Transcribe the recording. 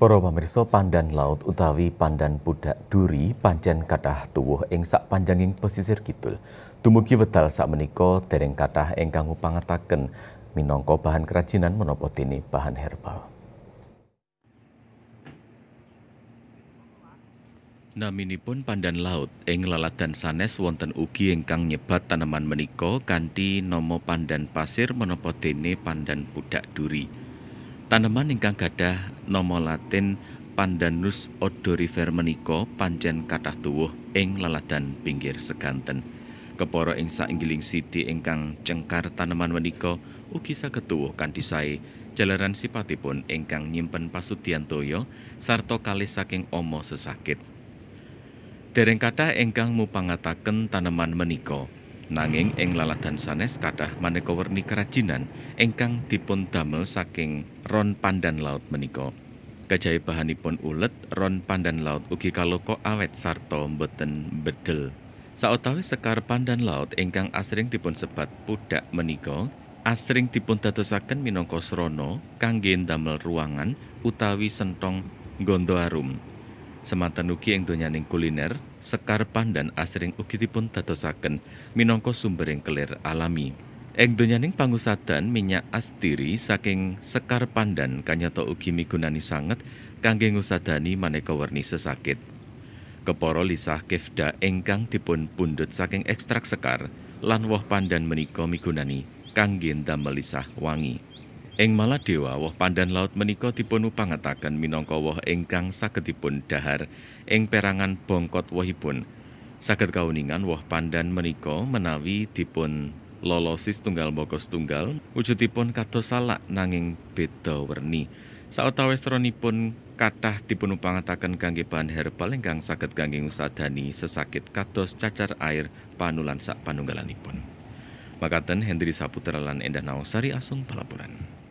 Para pemirsa pandan laut utawi pandan budak duri pancen kathah tuwuh ing sak panjanging pesisir kidul. Dumugi wedal sak menika dereng kathah ingkang ngupangataken minangka bahan kerajinan menapa dene bahan herbal. Naminipun pandan laut ing laladan sanes wonten ugi ingkang nyebat tanaman menika kanthi nama pandan pasir menapa dene pandan budak duri. Tanaman ingkang gadah nama Latin Pandanus odorifer menika pancen kathah tuwuh ing leladan pinggir seganten. Kepara ing sainggiling siti ingkang cengkar taneman menika ugi saged tuwuh kanthi sae. Jalaran sipatipun ingkang nyimpen pasudian toyo sarta kalis saking omo sesakit. Dereng kathah ingkang mupangataken taneman menika Nanging ing laladan sanes kathah maneka werni kerajinan ingkang dipun damel saking ron pandan laut menika. Kejahe bahanipun ulet, ron pandan laut ugi kaloko awet sarta mboten bedel. Sautawi sekar pandan laut ingkang asring dipun sebat pudak menika asring dipun dadosaken minangka srana kangge damel ruangan utawi sentong gondo arum Semanten ugi ing donyaning kuliner, sekarpan dan asring ugi dipun dadosaken minangka sumbereng kelir alami. Ing donyaning pangusadan minyak astiri saking sekar pandan kanyata ugi migunani sangat kangge ngusadani maneka warni sesakit. Keporo lisah kefda engkang dipun pundut saking ekstrak sekar lan woh pandan menika migunani kangge ndamel melisah wangi. Eng Maladewa, wah pandan laut menika dipunupangetaken minangka woh ingkang saged dahar ing perangan bongkot wahipun. Saged kauningan wah pandan menika menawi dipun lolosis tunggal moko tunggal, wujudipun kados salak nanging beda werni. Sawetawis ronipun kathah dipunupangetaken kangge bahan herbal ingkang saged kangge ngusadani sesakit kados cacar air panulan sak panunggalanipun. Makaten Hendri Saputra lan Endah Nawasari Asung Palapuran.